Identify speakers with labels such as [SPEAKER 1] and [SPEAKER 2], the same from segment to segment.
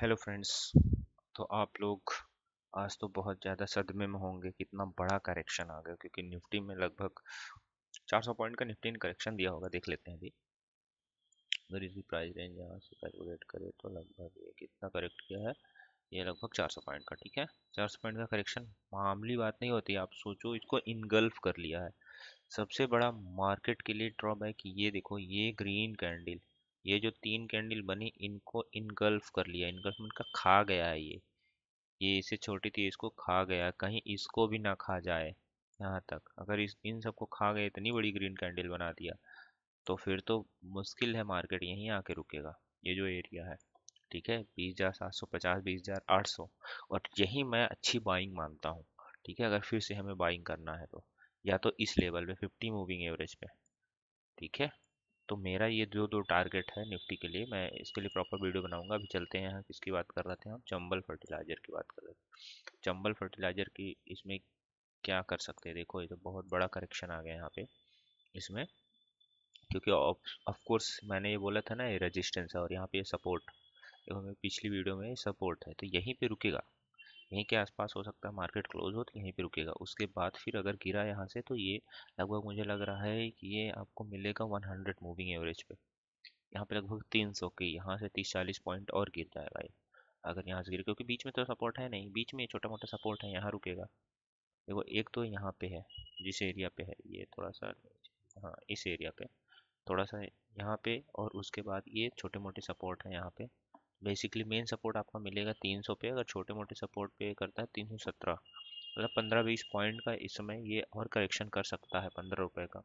[SPEAKER 1] hello friends तो आप लोग आज तो बहुत ज़्यादा सदमे में होंगे कितना बड़ा करेक्शन आ गया क्योंकि निफ्टी में लगभग 400 पॉइंट का निफ्टी ने करेक्शन दिया होगा देख लेते हैं अभी अगर इसी प्राइस रेंज यहाँ से कैलकुलेट करें तो लगभग ये कितना करेक्ट किया है ये लगभग 400 पॉइंट का ठीक है 400 पॉइंट का करेक्शन मामूली बात नहीं होती आप सोचो इसको इनगल्फ कर लिया है सबसे बड़ा मार्केट के लिए ड्रॉबैक ये देखो ये ग्रीन कैंडल ये जो तीन कैंडल बनी इनको इनगल्फ कर लिया इनगल्फ का खा गया है ये ये इससे छोटी थी इसको खा गया कहीं इसको भी ना खा जाए यहाँ तक अगर इस इन सबको खा गए इतनी बड़ी ग्रीन कैंडल बना दिया तो फिर तो मुश्किल है मार्केट यहीं आके रुकेगा ये जो एरिया है ठीक है बीस हज़ार सात सौ पचास बीस हज़ार आठ सौ और यही मैं अच्छी बाइंग मानता हूँ ठीक है अगर फिर से हमें बाइंग करना है तो या तो इस लेवल पे फिफ्टी मूविंग एवरेज पे ठीक है तो मेरा ये जो दो टारगेट है निफ्टी के लिए मैं इसके लिए प्रॉपर वीडियो बनाऊंगा अभी चलते हैं यहाँ किसकी बात कर रहे थे हम चंबल फर्टिलाइज़र की बात कर रहे थे चंबल फर्टिलाइज़र की इसमें क्या कर सकते हैं देखो ये तो बहुत बड़ा करेक्शन आ गया यहाँ पे इसमें क्योंकि ऑफ कोर्स मैंने ये बोला था ना ये रजिस्टेंस है और यहाँ पे ये सपोर्ट देखो पिछली वीडियो में सपोर्ट है तो यहीं पर रुकेगा यहीं के आसपास हो सकता है मार्केट क्लोज हो तो यहीं पे रुकेगा उसके बाद फिर अगर गिरा यहाँ से तो ये लगभग मुझे लग रहा है कि ये आपको मिलेगा 100 मूविंग एवरेज पे यहाँ पे लगभग 300 के यहाँ से 30-40 पॉइंट और गिर जाएगा ये अगर यहाँ से गिर क्योंकि बीच में तो सपोर्ट है नहीं बीच में छोटा मोटा सपोर्ट है यहाँ रुकेगा देखो एक तो यहाँ पे है जिस एरिया पे है ये थोड़ा सा हाँ इस एरिया पे थोड़ा सा यहाँ पे और उसके बाद ये छोटे मोटे सपोर्ट हैं यहाँ पे बेसिकली मेन सपोर्ट आपका मिलेगा तीन सौ पे अगर छोटे मोटे सपोर्ट पे करता है तीन सौ सत्रह मतलब पंद्रह बीस पॉइंट का इस समय ये और करेक्शन कर सकता है पंद्रह रुपये का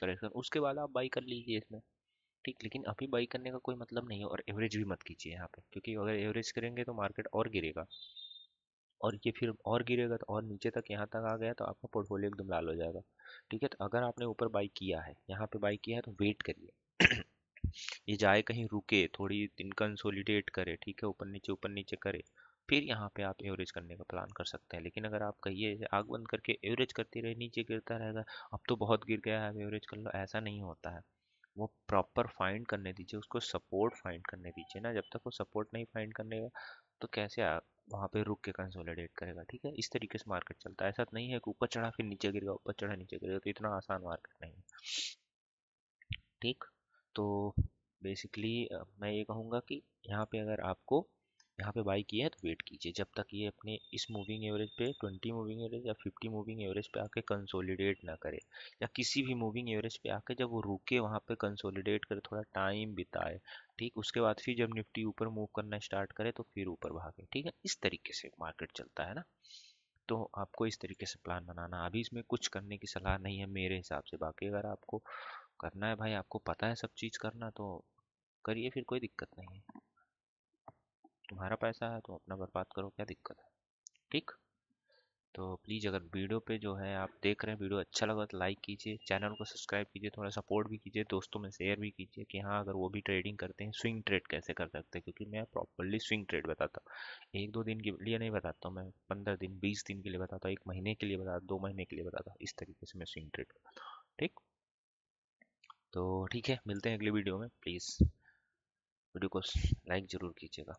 [SPEAKER 1] करेक्शन उसके बाद आप बाई कर लीजिए इसमें ठीक लेकिन अभी बाई करने का कोई मतलब नहीं है और एवरेज भी मत कीजिए यहाँ पे क्योंकि अगर एवरेज करेंगे तो मार्केट और गिरेगा और ये फिर और गिरेगा तो और नीचे तक यहाँ तक आ गया तो आपका पोर्टफोलियो एकदम लाल हो जाएगा ठीक है तो अगर आपने ऊपर बाई किया है यहाँ पे बाई किया है तो वेट करिए ये जाए कहीं रुके थोड़ी दिन कंसोलिडेट करे ठीक है ऊपर नीचे ऊपर नीचे करे फिर यहाँ पे आप एवरेज करने का प्लान कर सकते हैं लेकिन अगर आप कहिए आग बंद करके एवरेज करते रहे नीचे गिरता रहेगा अब तो बहुत गिर गया है अब एवरेज कर लो ऐसा नहीं होता है वो प्रॉपर फाइंड करने दीजिए उसको सपोर्ट फाइंड करने दीजिए ना जब तक वो सपोर्ट नहीं फाइंड करने का तो कैसे आ वहाँ पे रुक के कंसोलिडेट करेगा ठीक है इस तरीके से मार्केट चलता है ऐसा तो नहीं है कि ऊपर चढ़ा फिर नीचे गिर गया ऊपर चढ़ा नीचे गिर गया तो इतना आसान मार्केट नहीं है ठीक तो बेसिकली मैं ये कहूँगा कि यहाँ पे अगर आपको यहाँ पे बाई किया है तो वेट कीजिए जब तक ये अपने इस मूविंग एवरेज पे 20 मूविंग एवरेज या 50 मूविंग एवरेज पे आके कंसोलिडेट ना करे या किसी भी मूविंग एवरेज पे आके जब वो रुके वहाँ पे कंसोलिडेट करे थोड़ा टाइम बिताए ठीक उसके बाद फिर जब निफ्टी ऊपर मूव करना स्टार्ट करे तो फिर ऊपर भागे ठीक है इस तरीके से मार्केट चलता है ना तो आपको इस तरीके से प्लान बनाना अभी इसमें कुछ करने की सलाह नहीं है मेरे हिसाब से बाकी अगर आपको करना है भाई आपको पता है सब चीज़ करना तो करिए फिर कोई दिक्कत नहीं है तुम्हारा पैसा है तो अपना बर्बाद करो क्या दिक्कत है ठीक तो प्लीज़ अगर वीडियो पे जो है आप देख रहे हैं वीडियो अच्छा लगा तो लाइक कीजिए चैनल को सब्सक्राइब कीजिए थोड़ा सपोर्ट भी कीजिए दोस्तों में शेयर भी कीजिए कि हाँ अगर वो भी ट्रेडिंग करते हैं स्विंग ट्रेड कैसे कर सकते हैं क्योंकि मैं प्रॉपरली स्विंग ट्रेड बताता हूँ एक दो दिन के लिए नहीं बताता हूँ मैं पंद्रह दिन बीस दिन के लिए बताता हूँ एक महीने के लिए बताता दो महीने के लिए बताता हूँ इस तरीके से मैं स्विंग ट्रेड बताता हूँ ठीक तो ठीक है मिलते हैं अगली वीडियो में प्लीज़ वीडियो को लाइक ज़रूर कीजिएगा